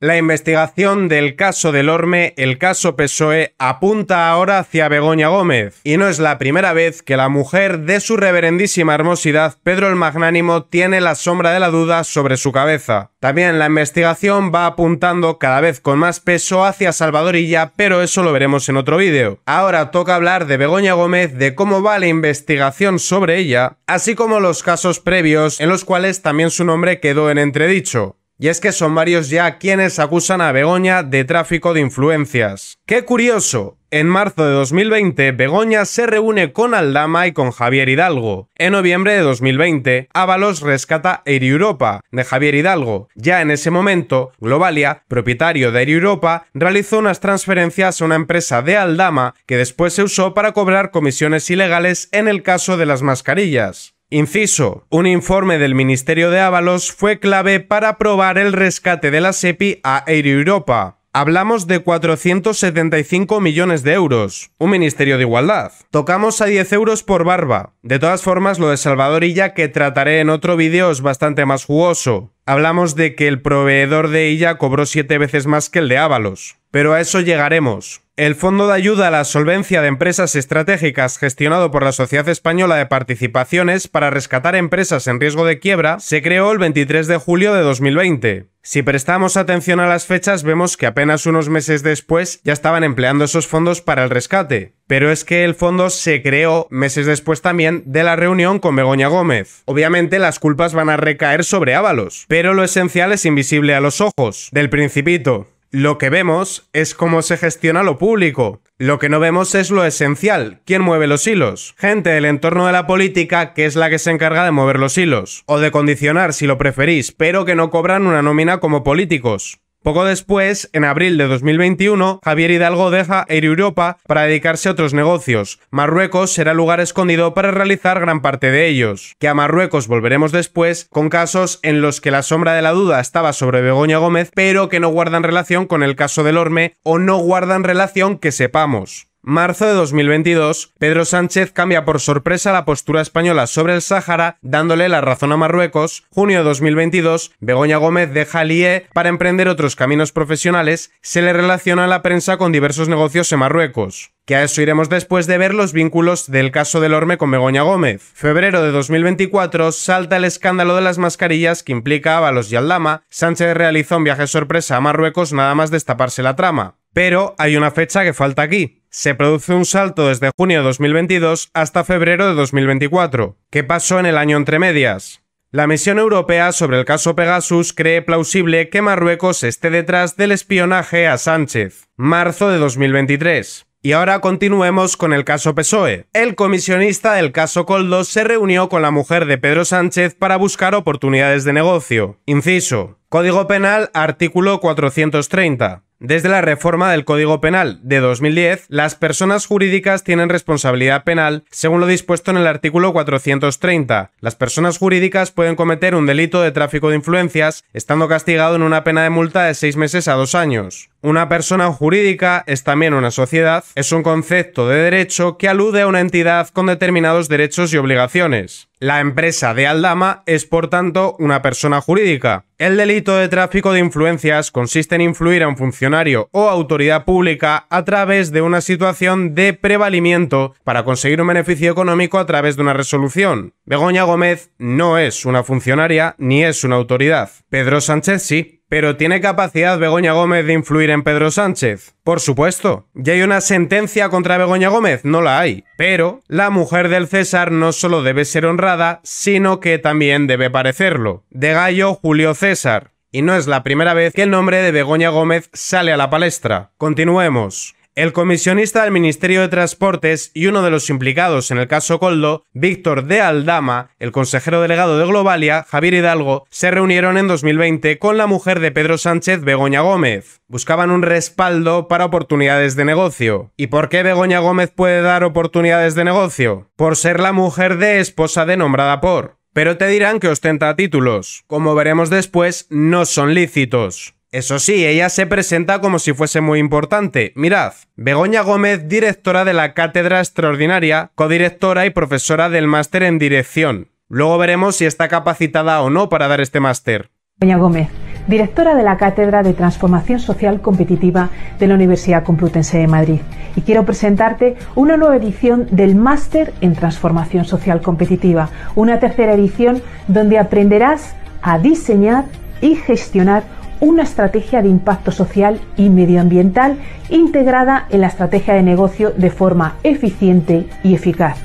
La investigación del caso del Orme, el caso PSOE, apunta ahora hacia Begoña Gómez. Y no es la primera vez que la mujer de su reverendísima hermosidad, Pedro el Magnánimo, tiene la sombra de la duda sobre su cabeza. También la investigación va apuntando cada vez con más peso hacia Salvadorilla, pero eso lo veremos en otro vídeo. Ahora toca hablar de Begoña Gómez, de cómo va la investigación sobre ella, así como los casos previos en los cuales también su nombre quedó en entredicho. Y es que son varios ya quienes acusan a Begoña de tráfico de influencias. ¡Qué curioso! En marzo de 2020, Begoña se reúne con Aldama y con Javier Hidalgo. En noviembre de 2020, Ábalos rescata Air Europa de Javier Hidalgo. Ya en ese momento, Globalia, propietario de Air Europa, realizó unas transferencias a una empresa de Aldama que después se usó para cobrar comisiones ilegales en el caso de las mascarillas. Inciso. Un informe del Ministerio de Ávalos fue clave para aprobar el rescate de la SEPI a Air Europa. Hablamos de 475 millones de euros. Un Ministerio de Igualdad. Tocamos a 10 euros por barba. De todas formas, lo de Salvador Illa, que trataré en otro vídeo, es bastante más jugoso. Hablamos de que el proveedor de Illa cobró 7 veces más que el de Ávalos. Pero a eso llegaremos. El Fondo de Ayuda a la Solvencia de Empresas Estratégicas, gestionado por la Sociedad Española de Participaciones para rescatar empresas en riesgo de quiebra, se creó el 23 de julio de 2020. Si prestamos atención a las fechas, vemos que apenas unos meses después ya estaban empleando esos fondos para el rescate. Pero es que el fondo se creó meses después también de la reunión con Begoña Gómez. Obviamente las culpas van a recaer sobre Ábalos, pero lo esencial es invisible a los ojos, del principito. Lo que vemos es cómo se gestiona lo público. Lo que no vemos es lo esencial, quién mueve los hilos. Gente del entorno de la política que es la que se encarga de mover los hilos, o de condicionar si lo preferís, pero que no cobran una nómina como políticos. Poco después, en abril de 2021, Javier Hidalgo deja Air Europa para dedicarse a otros negocios. Marruecos será lugar escondido para realizar gran parte de ellos. Que a Marruecos volveremos después, con casos en los que la sombra de la duda estaba sobre Begoña Gómez, pero que no guardan relación con el caso del Orme o no guardan relación que sepamos. Marzo de 2022, Pedro Sánchez cambia por sorpresa la postura española sobre el Sáhara, dándole la razón a Marruecos. Junio de 2022, Begoña Gómez deja el IE para emprender otros caminos profesionales. Se le relaciona a la prensa con diversos negocios en Marruecos que a eso iremos después de ver los vínculos del caso del Orme con Begoña Gómez. Febrero de 2024 salta el escándalo de las mascarillas que implica a Balos y Dama. Sánchez realizó un viaje sorpresa a Marruecos nada más destaparse la trama. Pero hay una fecha que falta aquí, se produce un salto desde junio de 2022 hasta febrero de 2024. ¿Qué pasó en el año entre medias? La misión europea sobre el caso Pegasus cree plausible que Marruecos esté detrás del espionaje a Sánchez. Marzo de 2023. Y ahora continuemos con el caso PSOE. El comisionista del caso Coldo se reunió con la mujer de Pedro Sánchez para buscar oportunidades de negocio. Inciso. Código Penal, artículo 430. Desde la reforma del Código Penal de 2010, las personas jurídicas tienen responsabilidad penal según lo dispuesto en el artículo 430. Las personas jurídicas pueden cometer un delito de tráfico de influencias, estando castigado en una pena de multa de seis meses a dos años. Una persona jurídica es también una sociedad, es un concepto de derecho que alude a una entidad con determinados derechos y obligaciones. La empresa de Aldama es por tanto una persona jurídica. El delito de tráfico de influencias consiste en influir a un funcionario o autoridad pública a través de una situación de prevalimiento para conseguir un beneficio económico a través de una resolución. Begoña Gómez no es una funcionaria ni es una autoridad. Pedro Sánchez sí. Pero ¿tiene capacidad Begoña Gómez de influir en Pedro Sánchez? Por supuesto. ¿Ya hay una sentencia contra Begoña Gómez? No la hay. Pero la mujer del César no solo debe ser honrada, sino que también debe parecerlo. De Gallo Julio César. Y no es la primera vez que el nombre de Begoña Gómez sale a la palestra. Continuemos. El comisionista del Ministerio de Transportes y uno de los implicados en el caso Coldo, Víctor de Aldama, el consejero delegado de Globalia, Javier Hidalgo, se reunieron en 2020 con la mujer de Pedro Sánchez, Begoña Gómez. Buscaban un respaldo para oportunidades de negocio. ¿Y por qué Begoña Gómez puede dar oportunidades de negocio? Por ser la mujer de esposa de nombrada por. Pero te dirán que ostenta títulos. Como veremos después, no son lícitos. Eso sí, ella se presenta como si fuese muy importante. Mirad, Begoña Gómez, directora de la Cátedra Extraordinaria, codirectora y profesora del máster en dirección. Luego veremos si está capacitada o no para dar este máster. Begoña Gómez, directora de la Cátedra de Transformación Social Competitiva de la Universidad Complutense de Madrid. Y quiero presentarte una nueva edición del Máster en Transformación Social Competitiva, una tercera edición donde aprenderás a diseñar y gestionar una estrategia de impacto social y medioambiental integrada en la estrategia de negocio de forma eficiente y eficaz.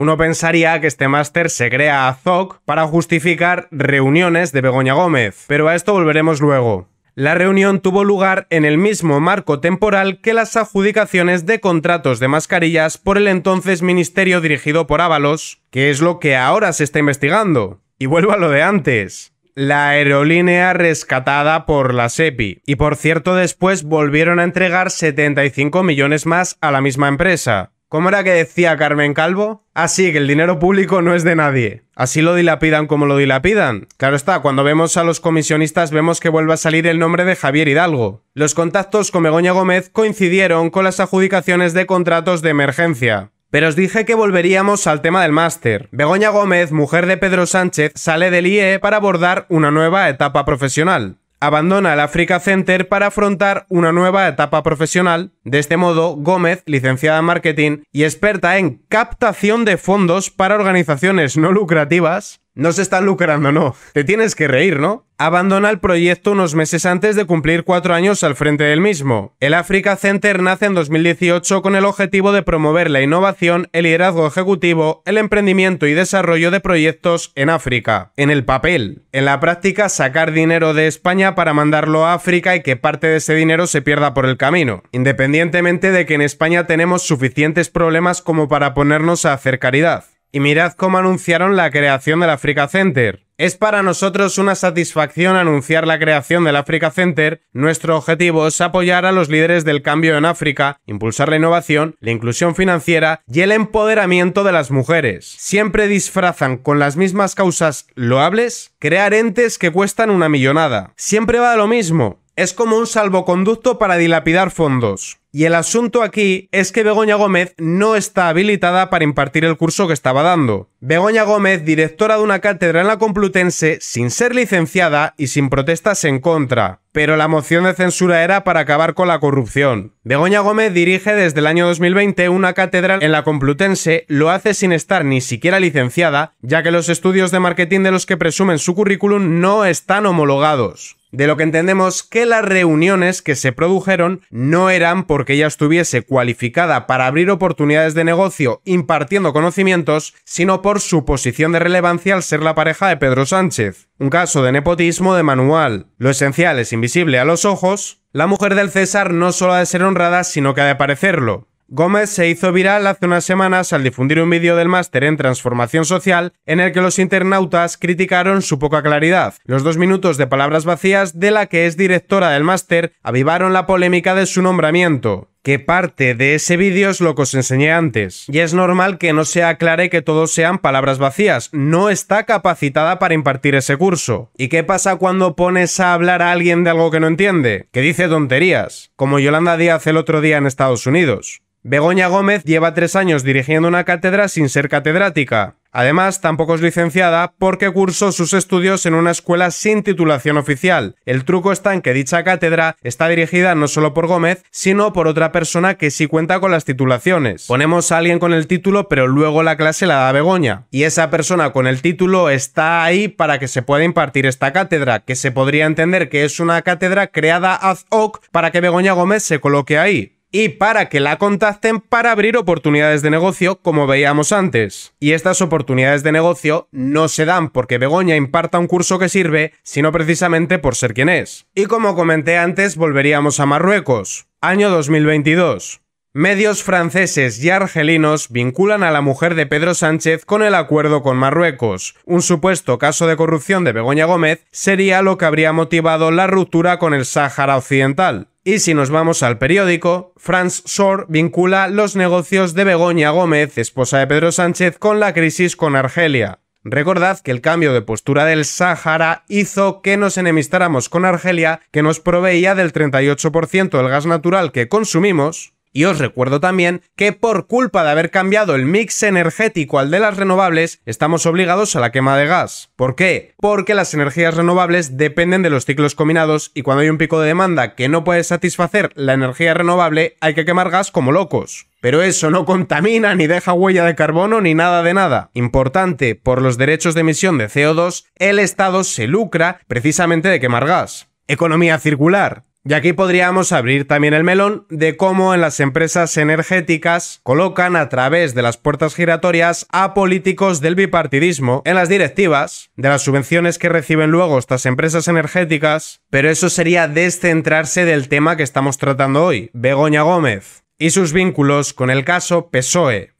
Uno pensaría que este máster se crea a ZOC para justificar reuniones de Begoña Gómez, pero a esto volveremos luego. La reunión tuvo lugar en el mismo marco temporal que las adjudicaciones de contratos de mascarillas por el entonces ministerio dirigido por Ábalos, que es lo que ahora se está investigando. Y vuelvo a lo de antes la aerolínea rescatada por la SEPI. Y por cierto, después volvieron a entregar 75 millones más a la misma empresa. ¿Cómo era que decía Carmen Calvo? Así que el dinero público no es de nadie. Así lo dilapidan como lo dilapidan. Claro está, cuando vemos a los comisionistas vemos que vuelve a salir el nombre de Javier Hidalgo. Los contactos con Megoña Gómez coincidieron con las adjudicaciones de contratos de emergencia. Pero os dije que volveríamos al tema del máster. Begoña Gómez, mujer de Pedro Sánchez, sale del IE para abordar una nueva etapa profesional. Abandona el Africa Center para afrontar una nueva etapa profesional. De este modo, Gómez, licenciada en marketing y experta en captación de fondos para organizaciones no lucrativas, no se están lucrando, no. Te tienes que reír, ¿no? Abandona el proyecto unos meses antes de cumplir cuatro años al frente del mismo. El Africa Center nace en 2018 con el objetivo de promover la innovación, el liderazgo ejecutivo, el emprendimiento y desarrollo de proyectos en África. En el papel. En la práctica, sacar dinero de España para mandarlo a África y que parte de ese dinero se pierda por el camino. Independientemente de que en España tenemos suficientes problemas como para ponernos a hacer caridad y mirad cómo anunciaron la creación del Africa Center. Es para nosotros una satisfacción anunciar la creación del Africa Center. Nuestro objetivo es apoyar a los líderes del cambio en África, impulsar la innovación, la inclusión financiera y el empoderamiento de las mujeres. Siempre disfrazan con las mismas causas loables crear entes que cuestan una millonada. Siempre va lo mismo. Es como un salvoconducto para dilapidar fondos. Y el asunto aquí es que Begoña Gómez no está habilitada para impartir el curso que estaba dando. Begoña Gómez, directora de una cátedra en la Complutense, sin ser licenciada y sin protestas en contra. Pero la moción de censura era para acabar con la corrupción. Begoña Gómez dirige desde el año 2020 una cátedra en la Complutense, lo hace sin estar ni siquiera licenciada, ya que los estudios de marketing de los que presumen su currículum no están homologados. De lo que entendemos que las reuniones que se produjeron no eran por porque ella estuviese cualificada para abrir oportunidades de negocio impartiendo conocimientos, sino por su posición de relevancia al ser la pareja de Pedro Sánchez. Un caso de nepotismo de manual. Lo esencial es invisible a los ojos. La mujer del César no solo ha de ser honrada, sino que ha de parecerlo. Gómez se hizo viral hace unas semanas al difundir un vídeo del máster en transformación social en el que los internautas criticaron su poca claridad. Los dos minutos de palabras vacías de la que es directora del máster avivaron la polémica de su nombramiento que parte de ese vídeo es lo que os enseñé antes. Y es normal que no se aclare que todos sean palabras vacías. No está capacitada para impartir ese curso. ¿Y qué pasa cuando pones a hablar a alguien de algo que no entiende? Que dice tonterías. Como Yolanda Díaz el otro día en Estados Unidos. Begoña Gómez lleva tres años dirigiendo una cátedra sin ser catedrática. Además, tampoco es licenciada porque cursó sus estudios en una escuela sin titulación oficial. El truco está en que dicha cátedra está dirigida no solo por Gómez, sino por otra persona que sí cuenta con las titulaciones. Ponemos a alguien con el título, pero luego la clase la da Begoña. Y esa persona con el título está ahí para que se pueda impartir esta cátedra, que se podría entender que es una cátedra creada ad hoc para que Begoña Gómez se coloque ahí y para que la contacten para abrir oportunidades de negocio como veíamos antes. Y estas oportunidades de negocio no se dan porque Begoña imparta un curso que sirve, sino precisamente por ser quien es. Y como comenté antes, volveríamos a Marruecos, año 2022. Medios franceses y argelinos vinculan a la mujer de Pedro Sánchez con el acuerdo con Marruecos. Un supuesto caso de corrupción de Begoña Gómez sería lo que habría motivado la ruptura con el Sáhara Occidental. Y si nos vamos al periódico, France Shore vincula los negocios de Begoña Gómez, esposa de Pedro Sánchez, con la crisis con Argelia. Recordad que el cambio de postura del Sáhara hizo que nos enemistáramos con Argelia, que nos proveía del 38% del gas natural que consumimos, y os recuerdo también que por culpa de haber cambiado el mix energético al de las renovables, estamos obligados a la quema de gas. ¿Por qué? Porque las energías renovables dependen de los ciclos combinados y cuando hay un pico de demanda que no puede satisfacer la energía renovable, hay que quemar gas como locos. Pero eso no contamina ni deja huella de carbono ni nada de nada. Importante, por los derechos de emisión de CO2, el Estado se lucra precisamente de quemar gas. Economía circular. Y aquí podríamos abrir también el melón de cómo en las empresas energéticas colocan a través de las puertas giratorias a políticos del bipartidismo en las directivas, de las subvenciones que reciben luego estas empresas energéticas, pero eso sería descentrarse del tema que estamos tratando hoy, Begoña Gómez, y sus vínculos con el caso PSOE.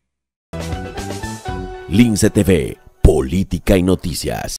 Política y Noticias.